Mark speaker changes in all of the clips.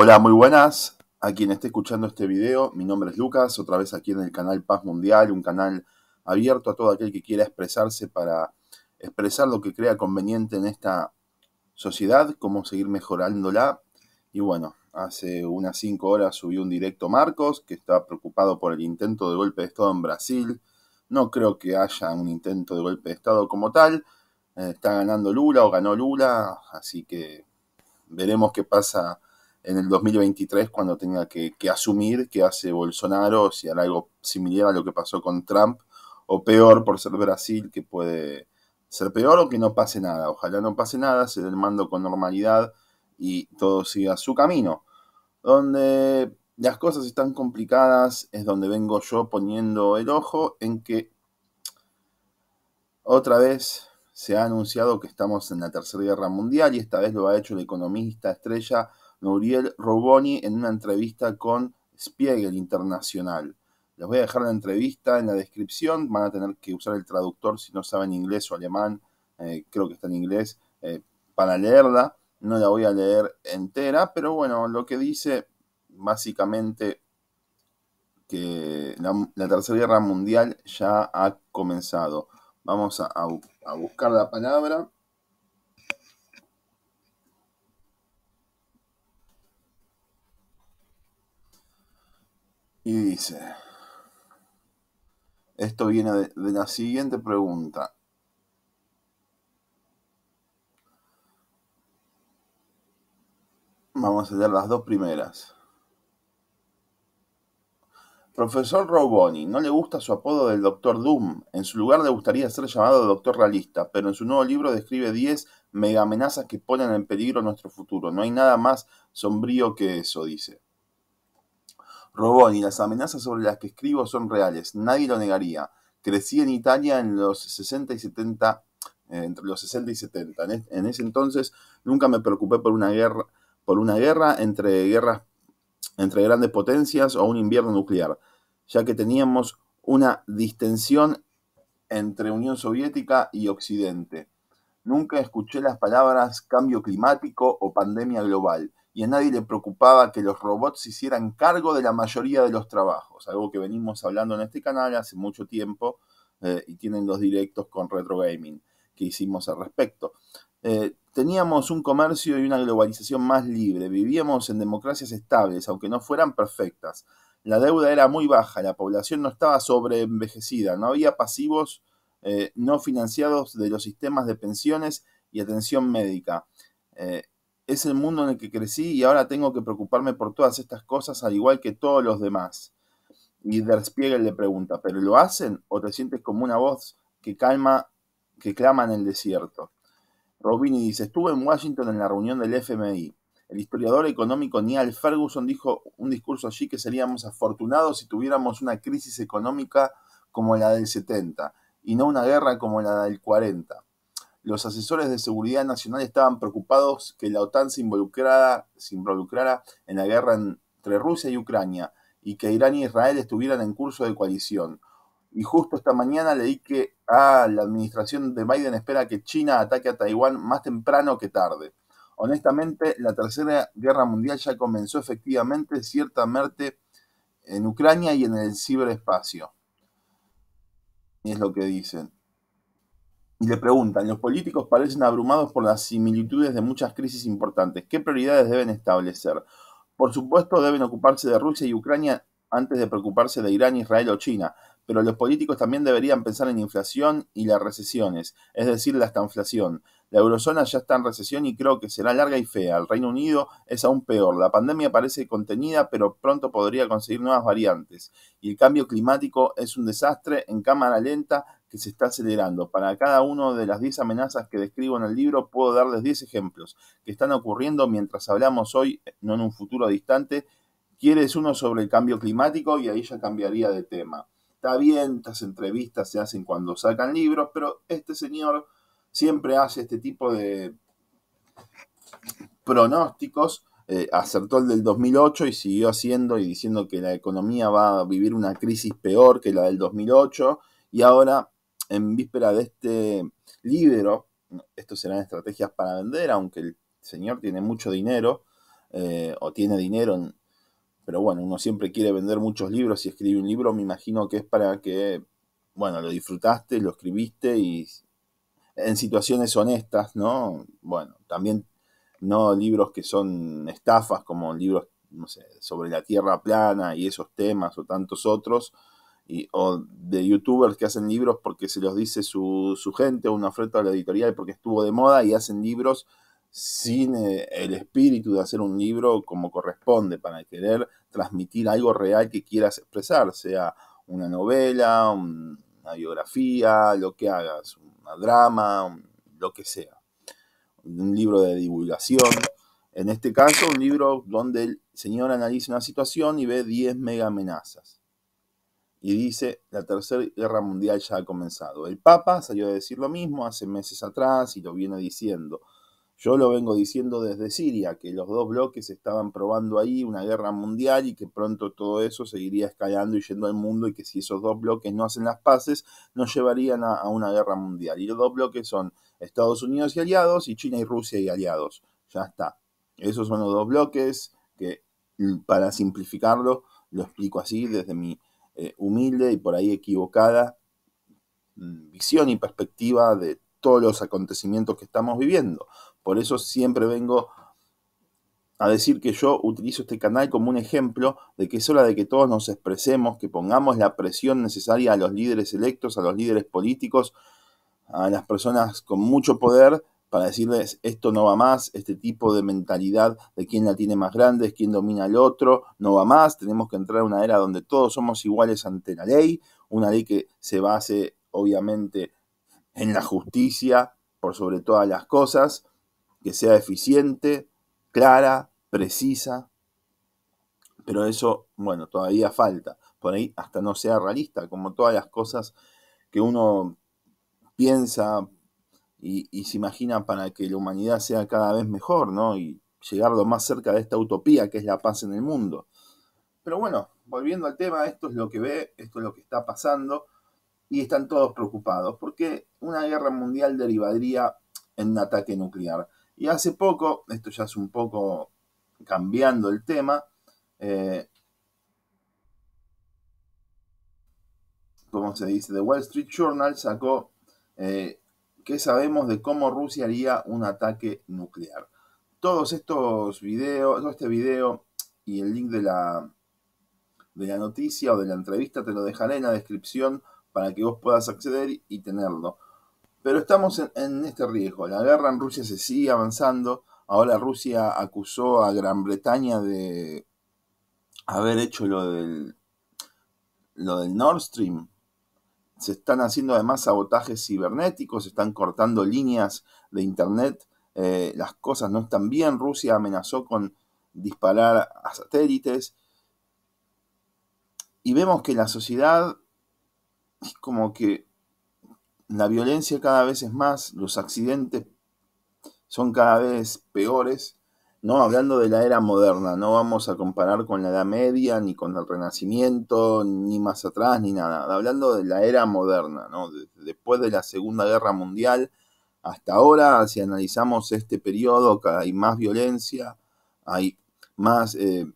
Speaker 1: Hola, muy buenas a quien esté escuchando este video. Mi nombre es Lucas, otra vez aquí en el canal Paz Mundial, un canal abierto a todo aquel que quiera expresarse para expresar lo que crea conveniente en esta sociedad, cómo seguir mejorándola. Y bueno, hace unas 5 horas subió un directo Marcos, que está preocupado por el intento de golpe de Estado en Brasil. No creo que haya un intento de golpe de Estado como tal. Eh, está ganando Lula o ganó Lula, así que veremos qué pasa en el 2023 cuando tenga que, asumir que hace Bolsonaro, si hará algo similar a lo que pasó con Trump, o peor por ser Brasil, que puede ser peor o que no pase nada. Ojalá no pase nada, se dé el mando con normalidad y todo siga su camino. Donde las cosas están complicadas es donde vengo yo poniendo el ojo en que otra vez se ha anunciado que estamos en la Tercera Guerra Mundial y esta vez lo ha hecho el economista estrella Nouriel Roboni en una entrevista con Spiegel Internacional. Les voy a dejar la entrevista en la descripción, van a tener que usar el traductor si no saben inglés o alemán, eh, creo que está en inglés, eh, para leerla. No la voy a leer entera, pero bueno, lo que dice básicamente que la, Tercera Guerra Mundial ya ha comenzado. Vamos a buscar la palabra. Y dice, esto viene de, la siguiente pregunta. Vamos a leer las dos primeras. Profesor Roboni, no le gusta su apodo del Doctor Doom. En su lugar le gustaría ser llamado Doctor Realista, pero en su nuevo libro describe 10 mega amenazas que ponen en peligro nuestro futuro. No hay nada más sombrío que eso, dice. Robón y las amenazas sobre las que escribo son reales, nadie lo negaría. Crecí en Italia en los 60 y 70, eh, entre los 60 y 70. En, en, ese entonces nunca me preocupé por una guerra, por una guerra entre guerras entre grandes potencias o un invierno nuclear, ya que teníamos una distensión entre Unión Soviética y Occidente. Nunca escuché las palabras cambio climático o pandemia global y a nadie le preocupaba que los robots se hicieran cargo de la mayoría de los trabajos, algo que venimos hablando en este canal hace mucho tiempo eh, y tienen los directos con Retro Gaming que hicimos al respecto. Eh, teníamos un comercio y una globalización más libre, vivíamos en democracias estables, aunque no fueran perfectas. La deuda era muy baja, la población no estaba sobreenvejecida, no había pasivos eh, no financiados de los sistemas de pensiones y atención médica es el mundo en el que crecí y ahora tengo que preocuparme por todas estas cosas al igual que todos los demás. Y Der le pregunta, ¿pero lo hacen o te sientes como una voz que calma, que clama en el desierto? Robini dice, estuve en Washington en la reunión del FMI. El historiador económico Neal Ferguson dijo un discurso allí que seríamos afortunados si tuviéramos una crisis económica como la del 70 y no una guerra como la del 40 los asesores de seguridad nacional estaban preocupados que la OTAN se involucrara, en la guerra entre Rusia y Ucrania y que Irán y Israel estuvieran en curso de coalición. Y justo esta mañana leí que a ah, la administración de Biden espera que China ataque a Taiwán más temprano que tarde. Honestamente, la Tercera Guerra Mundial ya comenzó efectivamente, ciertamente, en Ucrania y en el ciberespacio. Y es lo que dicen. Y le preguntan, los políticos parecen abrumados por las similitudes de muchas crisis importantes. ¿Qué prioridades deben establecer? Por supuesto, deben ocuparse de Rusia y Ucrania antes de preocuparse de Irán, Israel o China, pero los políticos también deberían pensar en inflación y las recesiones, es decir, la estanflación. La eurozona ya está en recesión y creo que será larga y fea. El Reino Unido es aún peor. La pandemia parece contenida, pero pronto podría conseguir nuevas variantes. Y el cambio climático es un desastre en cámara lenta que se está acelerando. Para cada una de las 10 amenazas que describo en el libro puedo darles 10 ejemplos que están ocurriendo mientras hablamos hoy, no en un futuro distante. Quieres uno sobre el cambio climático y ahí ya cambiaría de tema. Está bien, estas entrevistas se hacen cuando sacan libros, pero este señor siempre hace este tipo de pronósticos. Eh, acertó el del 2008 y siguió haciendo y diciendo que la economía va a vivir una crisis peor que la del 2008 y ahora en víspera de este libro, estos serán estrategias para vender, aunque el señor tiene mucho dinero, eh, o tiene dinero, en, pero bueno, uno siempre quiere vender muchos libros y escribe un libro, me imagino que es para que, bueno, lo disfrutaste, lo escribiste y en situaciones honestas, ¿no? Bueno, también no libros que son estafas como libros, sobre la tierra plana y esos temas o tantos otros, y, o de youtubers que hacen libros porque se los dice su, su gente o una oferta a la editorial porque estuvo de moda y hacen libros sin eh, el espíritu de hacer un libro como corresponde, para querer transmitir algo real que quieras expresar, sea una novela, una biografía, lo que hagas, una drama, lo que sea. Un libro de divulgación. En este caso, un libro donde el señor analiza una situación y ve 10 mega amenazas y dice, la tercera guerra mundial ya ha comenzado. El Papa salió a decir lo mismo hace meses atrás y lo viene diciendo. Yo lo vengo diciendo desde Siria, que los dos bloques estaban probando ahí una guerra mundial y que pronto todo eso seguiría escalando y yendo al mundo y que si esos dos bloques no hacen las paces, nos llevarían a, a una guerra mundial. Y los dos bloques son Estados Unidos y aliados y China y Rusia y aliados. Ya está. Esos son los dos bloques que, para simplificarlo, lo explico así desde mi eh, humilde y por ahí equivocada mm, visión y perspectiva de todos los acontecimientos que estamos viviendo. Por eso siempre vengo a decir que yo utilizo este canal como un ejemplo de que es hora de que todos nos expresemos, que pongamos la presión necesaria a los líderes electos, a los líderes políticos, a las personas con mucho poder para decirles esto no va más, este tipo de mentalidad de quién la tiene más grande, es quién domina al otro, no va más, tenemos que entrar a una era donde todos somos iguales ante la ley, una ley que se base obviamente en la justicia por sobre todas las cosas, que sea eficiente, clara, precisa, pero eso, bueno, todavía falta, por ahí hasta no sea realista, como todas las cosas que uno piensa, y, se imagina para que la humanidad sea cada vez mejor, ¿no? Y llegar lo más cerca de esta utopía que es la paz en el mundo. Pero bueno, volviendo al tema, esto es lo que ve, esto es lo que está pasando, y están todos preocupados, porque una guerra mundial derivaría en un ataque nuclear. Y hace poco, esto ya es un poco cambiando el tema, eh, ¿Cómo como se dice, The Wall Street Journal sacó eh, ¿Qué sabemos de cómo Rusia haría un ataque nuclear? Todos estos videos, todo este video y el link de la, de la noticia o de la entrevista te lo dejaré en la descripción para que vos puedas acceder y tenerlo. Pero estamos en, este riesgo. La guerra en Rusia se sigue avanzando. Ahora Rusia acusó a Gran Bretaña de haber hecho lo del, lo del Nord Stream, se están haciendo además sabotajes cibernéticos, se están cortando líneas de Internet, eh, las cosas no están bien, Rusia amenazó con disparar a satélites y vemos que la sociedad es como que la violencia cada vez es más, los accidentes son cada vez peores ¿no? Hablando de la era moderna, no vamos a comparar con la Edad Media, ni con el Renacimiento, ni más atrás, ni nada. Hablando de la era moderna, Después de la Segunda Guerra Mundial hasta ahora, si analizamos este periodo, hay más violencia, hay más eh,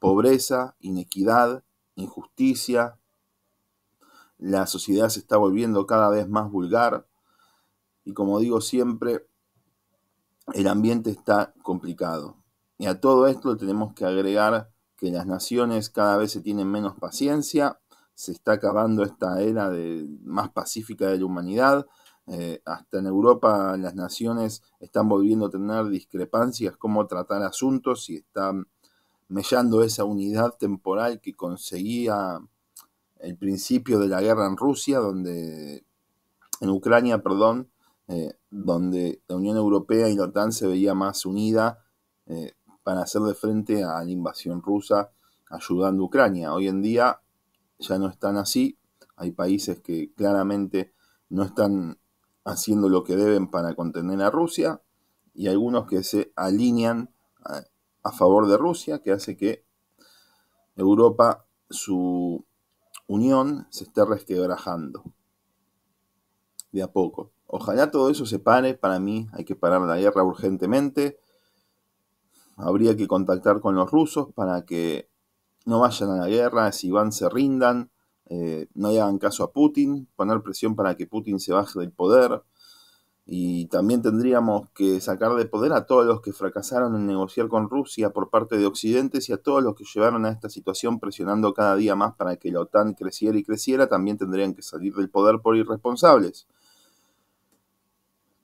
Speaker 1: pobreza, inequidad, injusticia. La sociedad se está volviendo cada vez más vulgar. Y como digo siempre, el ambiente está complicado. Y a todo esto tenemos que agregar que las naciones cada vez se tienen menos paciencia, se está acabando esta era de, más pacífica de la humanidad, eh, hasta en Europa las naciones están volviendo a tener discrepancias, cómo tratar asuntos y están mellando esa unidad temporal que conseguía el principio de la guerra en Rusia, donde en Ucrania, perdón, eh, donde la Unión Europea y la OTAN se veía más unida eh, para para hacerle frente a la invasión rusa ayudando a Ucrania. Hoy en día ya no están así, hay países que claramente no están haciendo lo que deben para contener a Rusia y algunos que se alinean eh, a favor de Rusia, que hace que Europa, su unión, se esté resquebrajando de a poco. Ojalá todo eso se pare. Para mí hay que parar la guerra urgentemente. Habría que contactar con los rusos para que no vayan a la guerra. Si van, se rindan. Eh, no hagan caso a Putin. Poner presión para que Putin se baje del poder. Y también tendríamos que sacar de poder a todos los que fracasaron en negociar con Rusia por parte de Occidente y a todos los que llevaron a esta situación presionando cada día más para que la OTAN creciera y creciera, también tendrían que salir del poder por irresponsables.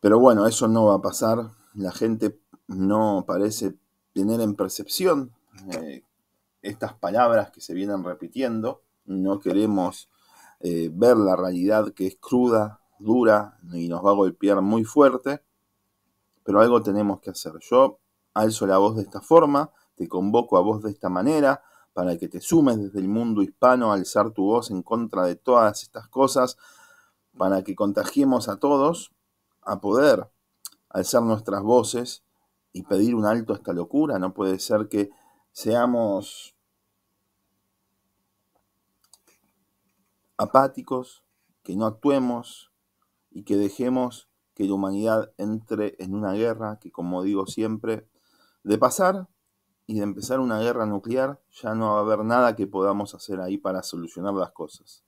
Speaker 1: Pero bueno, eso no va a pasar. La gente no parece tener en percepción eh, estas palabras que se vienen repitiendo. No queremos eh, ver la realidad que es cruda, dura y nos va a golpear muy fuerte. Pero algo tenemos que hacer. Yo alzo la voz de esta forma, te convoco a vos de esta manera para que te sumes desde el mundo hispano a alzar tu voz en contra de todas estas cosas, para que contagiemos a todos a poder alzar nuestras voces y pedir un alto a esta locura. No puede ser que seamos apáticos, que no actuemos y que dejemos que la humanidad entre en una guerra que, como digo siempre, de pasar y de empezar una guerra nuclear, ya no va a haber nada que podamos hacer ahí para solucionar las cosas.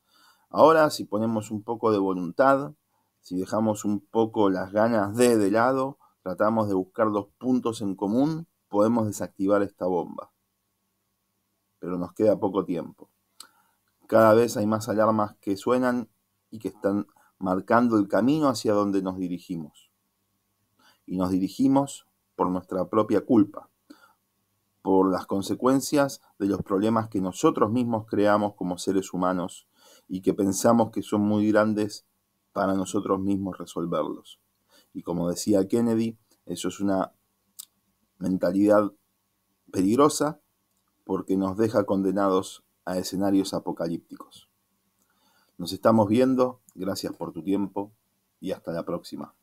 Speaker 1: Ahora, si ponemos un poco de voluntad, si dejamos un poco las ganas de de lado, tratamos de buscar dos puntos en común, podemos desactivar esta bomba. Pero nos queda poco tiempo. Cada vez hay más alarmas que suenan y que están marcando el camino hacia donde nos dirigimos. Y nos dirigimos por nuestra propia culpa, por las consecuencias de los problemas que nosotros mismos creamos como seres humanos y que pensamos que son muy grandes para nosotros mismos resolverlos. Y como decía Kennedy, eso es una mentalidad peligrosa porque nos deja condenados a escenarios apocalípticos. Nos estamos viendo, gracias por tu tiempo y hasta la próxima.